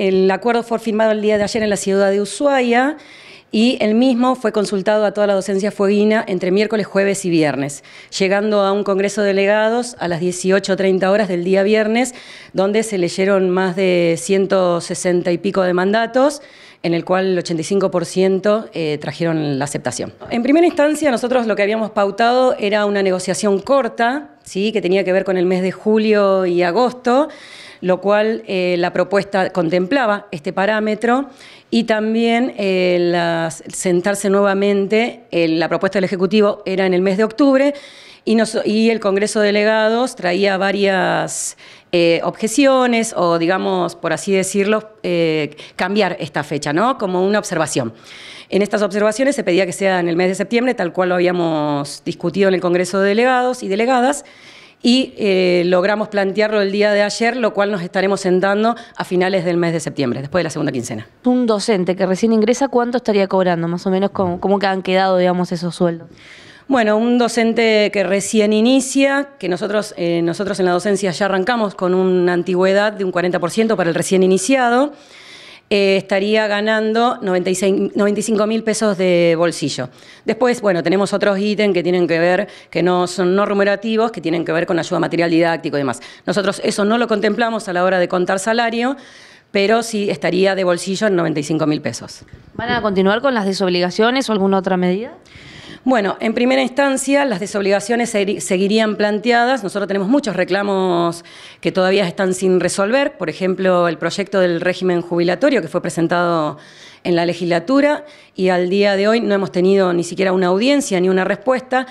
El acuerdo fue firmado el día de ayer en la ciudad de Ushuaia y el mismo fue consultado a toda la docencia fueguina entre miércoles, jueves y viernes, llegando a un congreso de delegados a las 18.30 horas del día viernes, donde se leyeron más de 160 y pico de mandatos, en el cual el 85% eh, trajeron la aceptación. En primera instancia, nosotros lo que habíamos pautado era una negociación corta, ¿sí? que tenía que ver con el mes de julio y agosto, lo cual eh, la propuesta contemplaba este parámetro y también eh, sentarse nuevamente, eh, la propuesta del Ejecutivo era en el mes de octubre y, el Congreso de Delegados traía varias objeciones o, digamos, por así decirlo, cambiar esta fecha, ¿no? Como una observación. En estas observaciones se pedía que sea en el mes de septiembre, tal cual lo habíamos discutido en el Congreso de Delegados y Delegadas y eh, logramos plantearlo el día de ayer, lo cual nos estaremos sentando a finales del mes de septiembre, después de la segunda quincena. Un docente que recién ingresa, ¿cuánto estaría cobrando? Más o menos, ¿cómo, cómo han quedado, digamos, esos sueldos? Bueno, un docente que recién inicia, que nosotros, eh, nosotros en la docencia ya arrancamos con una antigüedad de un 40% para el recién iniciado. Eh, estaría ganando 96, 95 mil pesos de bolsillo. Después, bueno, tenemos otros ítems que tienen que ver, que no son no remunerativos, que tienen que ver con ayuda material didáctico y demás. Nosotros eso no lo contemplamos a la hora de contar salario, pero sí estaría de bolsillo en 95 mil pesos. ¿Van a continuar con las desobligaciones o alguna otra medida? Bueno, en primera instancia las desobligaciones seguirían planteadas. Nosotros tenemos muchos reclamos que todavía están sin resolver. Por ejemplo, el proyecto del régimen jubilatorio que fue presentado en la legislatura y al día de hoy no hemos tenido ni siquiera una audiencia ni una respuesta.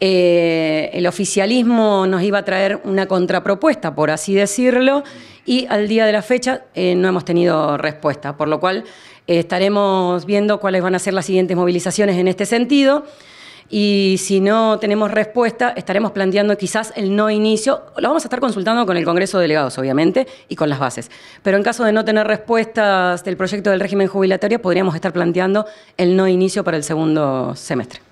Eh, el oficialismo nos iba a traer una contrapropuesta, por así decirlo, y al día de la fecha eh, no hemos tenido respuesta, por lo cual eh, estaremos viendo cuáles van a ser las siguientes movilizaciones en este sentido. Y si no tenemos respuesta, estaremos planteando quizás el no inicio. Lo vamos a estar consultando con el Congreso de Delegados, obviamente, y con las bases. Pero en caso de no tener respuestas del proyecto del régimen jubilatorio, podríamos estar planteando el no inicio para el segundo semestre.